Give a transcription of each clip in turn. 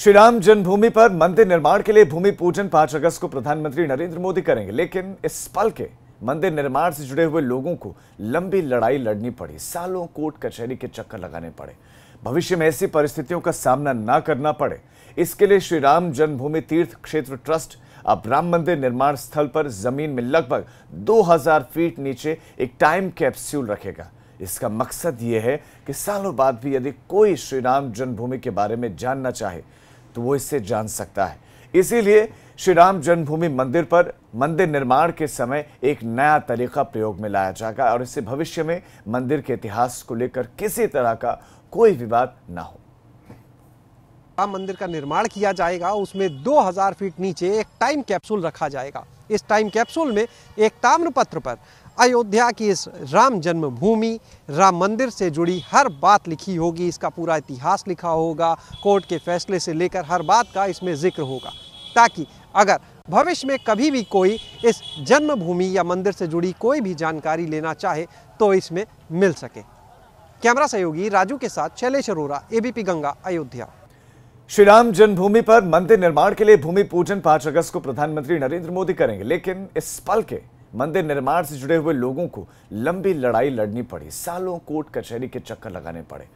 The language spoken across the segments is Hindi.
श्री राम जन्मभूमि पर मंदिर निर्माण के लिए भूमि पूजन पांच अगस्त को प्रधानमंत्री नरेंद्र मोदी करेंगे लेकिन इस पल के मंदिर निर्माण से जुड़े हुए लोगों को लंबी लड़ाई लड़नी पड़ी सालों कोर्ट कचहरी के चक्कर लगाने पड़े भविष्य में ऐसी परिस्थितियों का सामना ना करना पड़े इसके लिए श्री राम जन्मभूमि तीर्थ क्षेत्र ट्रस्ट अब राम मंदिर निर्माण स्थल पर जमीन में लगभग 2000 फीट नीचे एक टाइम कैप्स्यूल रखेगा इसका मकसद ये है कि सालों बाद भी यदि कोई श्री राम जन्मभूमि के बारे में जानना चाहे तो वो इससे जान सकता है इसीलिए श्री राम जन्मभूमि मंदिर पर मंदिर निर्माण के समय एक नया तरीका प्रयोग में लाया जाएगा और इससे भविष्य में मंदिर के इतिहास को लेकर किसी तरह का कोई विवाद ना हो राम मंदिर का निर्माण किया जाएगा उसमें 2000 फीट नीचे एक टाइम कैप्सूल रखा जाएगा इस टाइम कैप्सूल में एक ताम्रपत्र पर अयोध्या की इस राम जन्मभूमि राम मंदिर से जुड़ी हर बात लिखी होगी इसका पूरा इतिहास लिखा होगा कोर्ट के फैसले से लेकर हर बात का इसमें जिक्र होगा ताकि अगर भविष्य में कभी भी कोई इस जन्मभूमि या मंदिर से जुड़ी कोई भी जानकारी लेना चाहे तो इसमें मिल सके कैमरा सहयोगी राजू के साथ शैलेश अरोरा एबीपी गंगा अयोध्या श्री राम जन्मभूमि पर मंदिर निर्माण के लिए भूमि पूजन पांच अगस्त को प्रधानमंत्री नरेंद्र मोदी करेंगे लेकिन इस पल के मंदिर निर्माण से जुड़े हुए लोगों को लंबी लड़ाई लड़नी पड़ी सालों कोर्ट कचहरी के चक्कर लगाने पड़े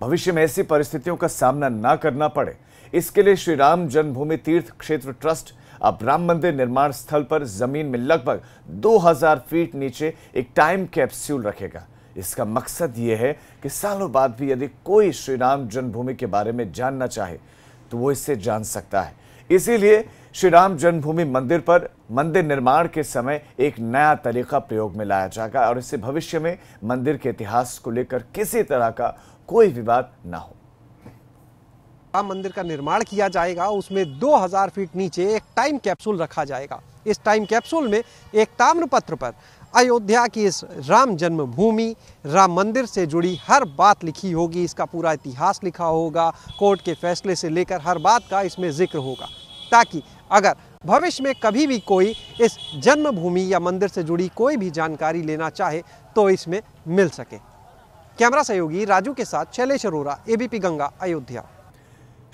भविष्य में ऐसी परिस्थितियों का सामना ना करना पड़े इसके लिए श्री राम जन्मभूमि तीर्थ क्षेत्र ट्रस्ट अब राम मंदिर निर्माण स्थल पर जमीन में लगभग 2000 फीट नीचे एक टाइम कैप्स्यूल रखेगा इसका मकसद यह है कि सालों बाद भी यदि कोई श्री राम जन्मभूमि के बारे में जानना चाहे तो वो इससे जान सकता है इसीलिए श्री राम जन्मभूमि मंदिर पर मंदिर निर्माण के समय एक नया तरीका प्रयोग में लाया जाएगा और इससे भविष्य में मंदिर के इतिहास को लेकर किसी तरह का कोई विवाद ना हो राम मंदिर का निर्माण किया जाएगा उसमें 2000 फीट नीचे एक टाइम कैप्सूल रखा जाएगा इस टाइम कैप्सूल में एक ताम्रपत्र पर अयोध्या की इस राम जन्मभूमि राम मंदिर से जुड़ी हर बात लिखी होगी इसका पूरा इतिहास लिखा होगा कोर्ट के फैसले से लेकर हर बात का इसमें जिक्र होगा ताकि अगर भविष्य में कभी भी कोई इस जन्मभूमि या मंदिर से जुड़ी कोई भी जानकारी लेना चाहे तो इसमें मिल सके कैमरा सहयोगी राजू के साथ शैलेश अरोरा एबीपी गंगा अयोध्या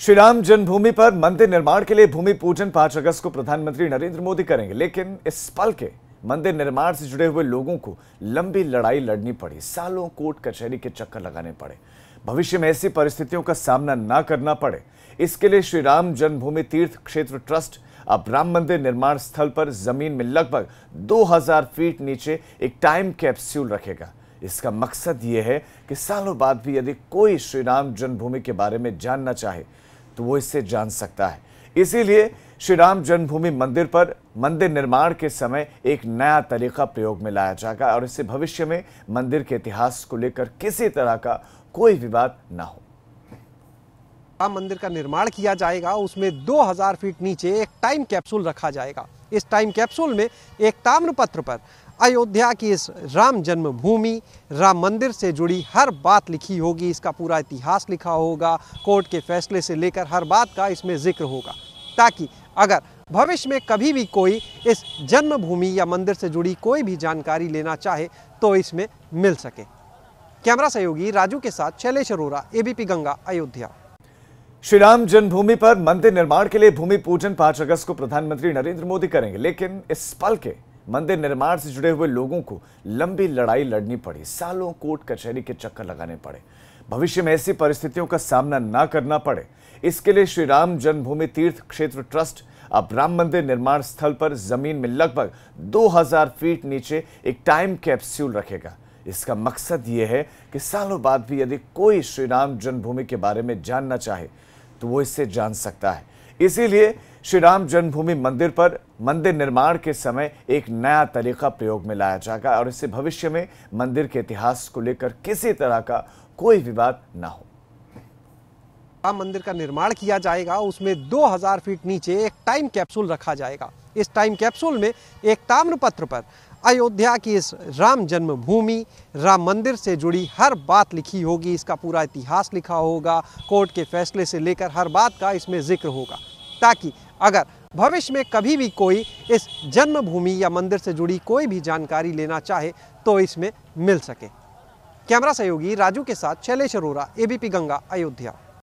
श्री राम जन्मभूमि पर मंदिर निर्माण के लिए भूमि पूजन पांच अगस्त को प्रधानमंत्री नरेंद्र मोदी करेंगे लेकिन इस पल के मंदिर निर्माण से जुड़े हुए लोगों को लंबी लड़ाई लड़नी पड़ी सालों कोर्ट कचहरी के चक्कर लगाने पड़े भविष्य में ऐसी परिस्थितियों का सामना ना करना पड़े इसके लिए श्री राम जन्मभूमि तीर्थ क्षेत्र ट्रस्ट अब राम मंदिर निर्माण स्थल पर जमीन में लगभग 2000 फीट नीचे एक टाइम कैप्स्यूल रखेगा इसका मकसद यह है कि सालों बाद भी यदि कोई श्री राम जन्मभूमि के बारे में जानना चाहे तो वो इससे जान सकता है इसीलिए श्री राम जन्मभूमि मंदिर पर मंदिर निर्माण के समय एक नया तरीका प्रयोग में लाया जाएगा और इससे भविष्य में मंदिर के इतिहास को लेकर किसी तरह का कोई विवाद ना हो राम मंदिर का निर्माण किया जाएगा उसमें 2000 फीट नीचे एक टाइम कैप्सूल रखा जाएगा इस टाइम कैप्सूल में एक ताम्रपत्र पर अयोध्या की इस राम जन्मभूमि राम मंदिर से जुड़ी हर बात लिखी होगी इसका पूरा इतिहास लिखा होगा कोर्ट के फैसले से लेकर हर बात का इसमें जिक्र होगा ताकि अगर भविष्य में कभी भी कोई इस जन्मभूमि या मंदिर से जुड़ी कोई भी जानकारी लेना चाहे तो इसमें मिल सके कैमरा सहयोगी राजू के साथ शैलेश अरोरा एबीपी गंगा अयोध्या श्री राम जन्मभूमि पर मंदिर निर्माण के लिए भूमि पूजन पांच अगस्त को प्रधानमंत्री नरेंद्र मोदी करेंगे लेकिन इस पल के मंदिर निर्माण से जुड़े हुए लोगों को लंबी लड़ाई लड़नी पड़ी सालों कोर्ट कचहरी के चक्कर लगाने पड़े भविष्य में ऐसी परिस्थितियों का सामना ना करना पड़े इसके लिए श्री राम जन्मभूमि तीर्थ क्षेत्र ट्रस्ट अब राम मंदिर निर्माण स्थल पर जमीन में लगभग 2000 फीट नीचे एक टाइम कैप्स्यूल रखेगा इसका मकसद ये है कि सालों बाद भी यदि कोई श्री राम जन्मभूमि के बारे में जानना चाहे तो वो इससे जान सकता है इसीलिए श्री राम जन्मभूमि मंदिर पर मंदिर निर्माण के समय एक नया तरीका प्रयोग में लाया जाएगा और इससे भविष्य में मंदिर के इतिहास को लेकर किसी तरह का कोई विवाद न हो राम मंदिर का निर्माण किया जाएगा उसमें 2000 फीट नीचे एक टाइम कैप्सूल रखा जाएगा इस टाइम कैप्सूल में एक ताम्रपत्र पर अयोध्या की इस राम जन्मभूमि राम मंदिर से जुड़ी हर बात लिखी होगी इसका पूरा इतिहास लिखा होगा कोर्ट के फैसले से लेकर हर बात का इसमें जिक्र होगा ताकि अगर भविष्य में कभी भी कोई इस जन्मभूमि या मंदिर से जुड़ी कोई भी जानकारी लेना चाहे तो इसमें मिल सके कैमरा सहयोगी राजू के साथ शैलेश अरोरा एबीपी गंगा अयोध्या